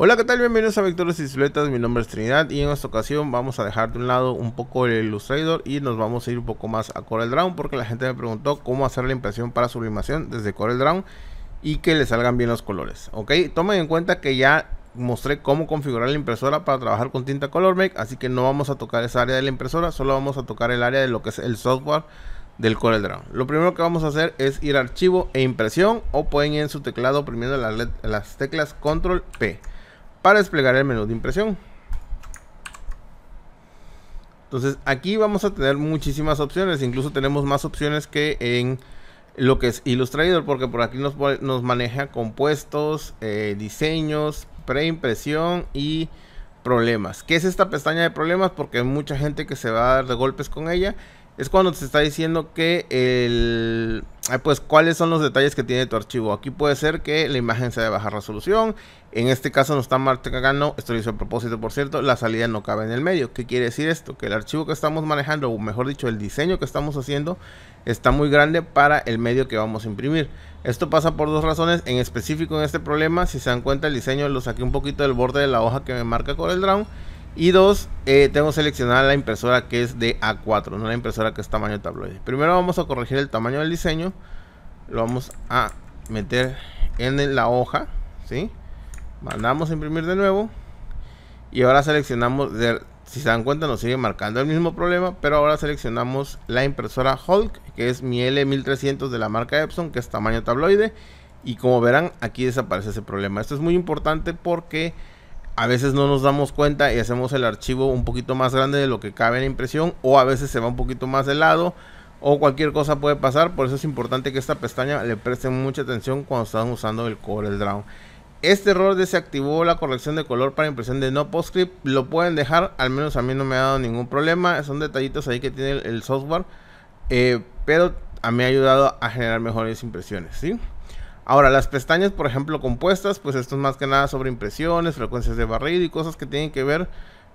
Hola, ¿qué tal? Bienvenidos a Vectores y Siluetas, mi nombre es Trinidad y en esta ocasión vamos a dejar de un lado un poco el Illustrator y nos vamos a ir un poco más a CorelDRAW porque la gente me preguntó cómo hacer la impresión para sublimación desde CorelDRAW y que le salgan bien los colores, ¿ok? Tomen en cuenta que ya mostré cómo configurar la impresora para trabajar con tinta ColorMake así que no vamos a tocar esa área de la impresora, solo vamos a tocar el área de lo que es el software del CorelDRAW. Lo primero que vamos a hacer es ir a archivo e impresión o pueden ir en su teclado oprimiendo las, teclas control P para desplegar el menú de impresión. Entonces aquí vamos a tener muchísimas opciones, incluso tenemos más opciones que en lo que es Illustrator, porque por aquí nos, maneja compuestos, eh, diseños, preimpresión y problemas. ¿Qué es esta pestaña de problemas? Porque hay mucha gente que se va a dar de golpes con ella. Es cuando te está diciendo que el pues cuáles son los detalles que tiene tu archivo. Aquí puede ser que la imagen sea de baja resolución. En este caso no está marcando, esto lo hice a propósito por cierto, la salida no cabe en el medio. ¿Qué quiere decir esto? Que el archivo que estamos manejando, o mejor dicho, el diseño que estamos haciendo, está muy grande para el medio que vamos a imprimir. Esto pasa por dos razones, en específico en este problema, si se dan cuenta el diseño lo saqué un poquito del borde de la hoja que me marca con el CorelDRAW. Y dos, eh, tengo seleccionada la impresora que es de A4, no la impresora que es tamaño tabloide. Primero vamos a corregir el tamaño del diseño. Lo vamos a meter en la hoja, ¿sí? Mandamos a imprimir de nuevo. Y ahora seleccionamos, si se dan cuenta nos sigue marcando el mismo problema, pero ahora seleccionamos la impresora Hulk, que es mi L1300 de la marca Epson, que es tamaño tabloide. Y como verán, aquí desaparece ese problema. Esto es muy importante porque a veces no nos damos cuenta y hacemos el archivo un poquito más grande de lo que cabe en impresión o a veces se va un poquito más de lado o cualquier cosa puede pasar, por eso es importante que esta pestaña le presten mucha atención cuando están usando el CorelDRAW. Este error desactivó la corrección de color para impresión de no PostScript, lo pueden dejar, al menos a mí no me ha dado ningún problema, son detallitos ahí que tiene el, software, eh, pero a mí ha ayudado a generar mejores impresiones, ¿sí? Ahora, las pestañas, por ejemplo, compuestas, pues esto es más que nada sobre impresiones, frecuencias de barrido y cosas que tienen que ver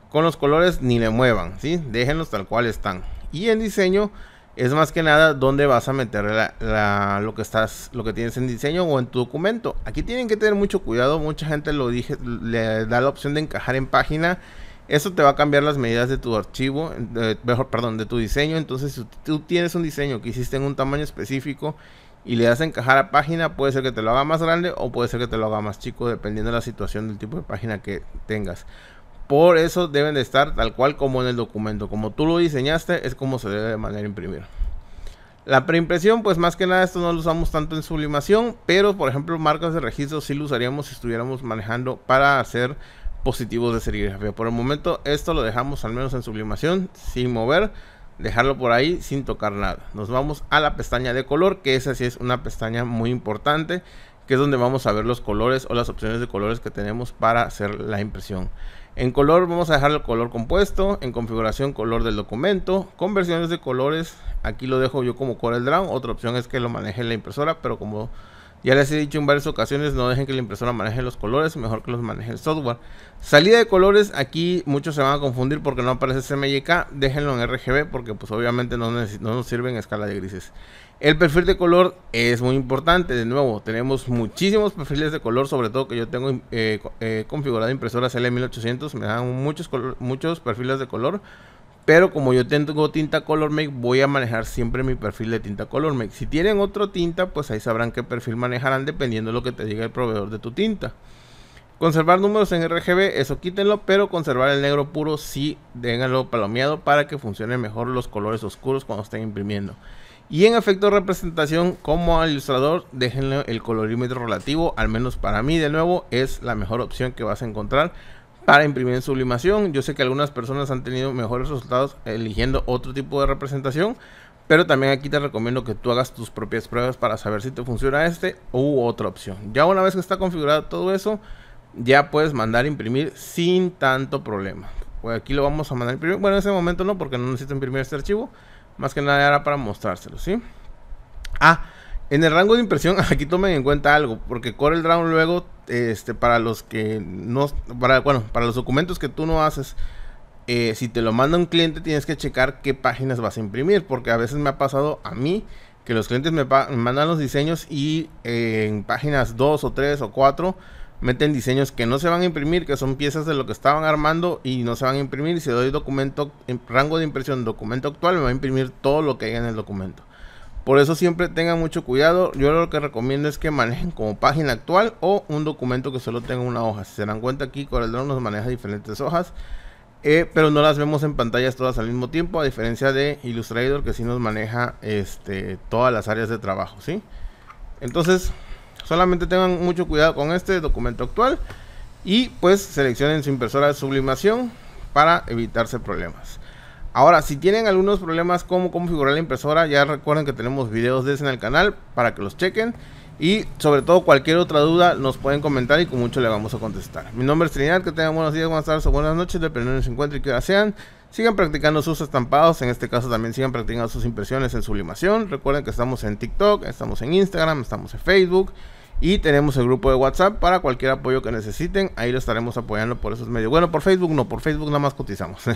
con los colores, ni le muevan, ¿sí? Déjenlos tal cual están. Y en diseño es más que nada donde vas a meter lo, que estás, lo que tienes en diseño o en tu documento. Aquí tienen que tener mucho cuidado, mucha gente lo dije, le da la opción de encajar en página. Eso te va a cambiar las medidas de tu archivo, eh, mejor, perdón, de tu diseño. Entonces, si tú tienes un diseño que hiciste en un tamaño específico y le das a encajar a página, puede ser que te lo haga más grande o puede ser que te lo haga más chico, dependiendo de la situación del tipo de página que tengas. Por eso deben de estar tal cual como en el documento. Como tú lo diseñaste, es como se debe de manera imprimir. La preimpresión, pues más que nada esto no lo usamos tanto en sublimación, pero por ejemplo marcas de registro sí lo usaríamos si estuviéramos manejando para hacer positivos de serigrafía. Por el momento esto lo dejamos al menos en sublimación sin mover dejarlo por ahí sin tocar nada. Nos vamos a la pestaña de color, que esa sí es una pestaña muy importante, que es donde vamos a ver los colores o las opciones de colores que tenemos para hacer la impresión. En color vamos a dejar el color compuesto, en configuración color del documento, conversiones de colores, aquí lo dejo yo como Corel Draw, otra opción es que lo maneje la impresora, pero como ya les he dicho en varias ocasiones, no dejen que la impresora maneje los colores, mejor que los maneje el software. Salida de colores, aquí muchos se van a confundir porque no aparece CMYK, déjenlo en RGB porque pues obviamente no, nos sirve en escala de grises. El perfil de color es muy importante, de nuevo, tenemos muchísimos perfiles de color, sobre todo que yo tengo eh, eh configurado impresoras L1800, me dan muchos, muchos perfiles de color pero como yo tengo tinta Color voy a manejar siempre mi perfil de tinta Color Si tienen otro tinta, pues ahí sabrán qué perfil manejarán dependiendo de lo que te diga el proveedor de tu tinta. Conservar números en RGB, eso quítenlo, pero conservar el negro puro sí, déjenlo palomeado para que funcionen mejor los colores oscuros cuando estén imprimiendo. Y en efecto representación, como ilustrador, déjenle el colorímetro relativo, al menos para mí de nuevo, es la mejor opción que vas a encontrar para imprimir en sublimación. Yo sé que algunas personas han tenido mejores resultados eligiendo otro tipo de representación, pero también aquí te recomiendo que tú hagas tus propias pruebas para saber si te funciona este u otra opción. Ya una vez que está configurado todo eso, ya puedes mandar a imprimir sin tanto problema. Pues aquí lo vamos a mandar a imprimir. Bueno, en ese momento no, porque no necesito imprimir este archivo. Más que nada era para mostrárselo, ¿sí? Ah, en el rango de impresión, aquí tomen en cuenta algo, porque CorelDRAW luego este, para los que no, para, bueno, para los documentos que tú no haces, eh, si te lo manda un cliente tienes que checar qué páginas vas a imprimir, porque a veces me ha pasado a mí que los clientes me, mandan los diseños y eh, en páginas 2 o 3 o 4 meten diseños que no se van a imprimir, que son piezas de lo que estaban armando y no se van a imprimir. Si doy documento, rango de impresión, documento actual, me va a imprimir todo lo que hay en el documento. Por eso siempre tengan mucho cuidado. Yo lo que recomiendo es que manejen como página actual o un documento que solo tenga una hoja. Si se dan cuenta aquí, CorelDRAW nos maneja diferentes hojas. Eh, pero no las vemos en pantallas todas al mismo tiempo, a diferencia de Illustrator que sí nos maneja este, todas las áreas de trabajo. ¿sí? Entonces, solamente tengan mucho cuidado con este documento actual y pues seleccionen su impresora de sublimación para evitarse problemas. Ahora, si tienen algunos problemas como configurar la impresora, ya recuerden que tenemos videos de ese en el canal para que los chequen. Y sobre todo cualquier otra duda nos pueden comentar y con mucho le vamos a contestar. Mi nombre es Trinidad, que tengan buenos días, buenas tardes o buenas noches, dependiendo de donde se encuentren y que sean. Sigan practicando sus estampados, en este caso también sigan practicando sus impresiones en sublimación. Recuerden que estamos en TikTok, estamos en Instagram, estamos en Facebook y tenemos el grupo de WhatsApp para cualquier apoyo que necesiten. Ahí lo estaremos apoyando por esos medios. Bueno, por Facebook no, por Facebook nada más cotizamos.